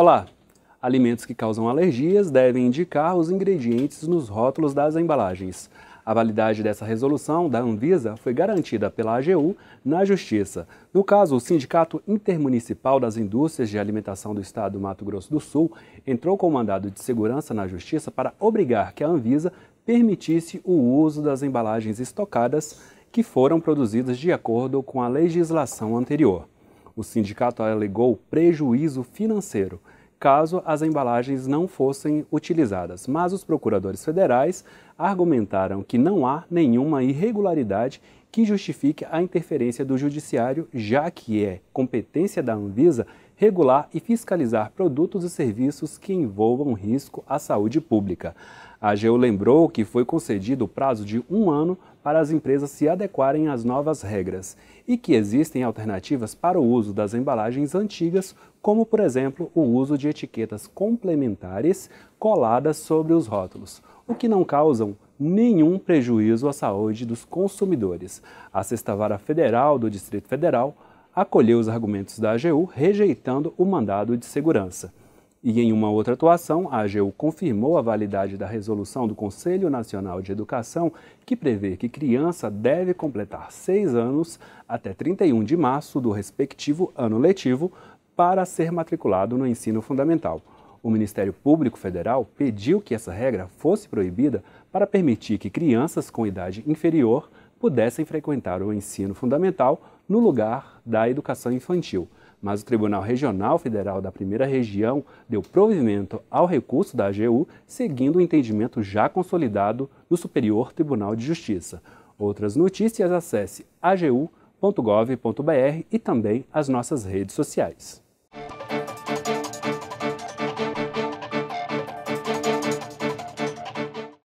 Olá! Alimentos que causam alergias devem indicar os ingredientes nos rótulos das embalagens. A validade dessa resolução da Anvisa foi garantida pela AGU na Justiça. No caso, o Sindicato Intermunicipal das Indústrias de Alimentação do Estado do Mato Grosso do Sul entrou com mandado de segurança na Justiça para obrigar que a Anvisa permitisse o uso das embalagens estocadas que foram produzidas de acordo com a legislação anterior. O sindicato alegou prejuízo financeiro caso as embalagens não fossem utilizadas, mas os procuradores federais argumentaram que não há nenhuma irregularidade que justifique a interferência do Judiciário, já que é competência da Anvisa regular e fiscalizar produtos e serviços que envolvam risco à saúde pública. A AGU lembrou que foi concedido o prazo de um ano para as empresas se adequarem às novas regras e que existem alternativas para o uso das embalagens antigas, como, por exemplo, o uso de etiquetas complementares coladas sobre os rótulos, o que não causam nenhum prejuízo à saúde dos consumidores. A Sexta Vara Federal do Distrito Federal acolheu os argumentos da AGU, rejeitando o mandado de segurança. E em uma outra atuação, a AGU confirmou a validade da resolução do Conselho Nacional de Educação, que prevê que criança deve completar seis anos até 31 de março do respectivo ano letivo para ser matriculado no ensino fundamental. O Ministério Público Federal pediu que essa regra fosse proibida para permitir que crianças com idade inferior pudessem frequentar o ensino fundamental no lugar da educação infantil. Mas o Tribunal Regional Federal da Primeira Região deu provimento ao recurso da AGU, seguindo o um entendimento já consolidado no Superior Tribunal de Justiça. Outras notícias acesse agu.gov.br e também as nossas redes sociais.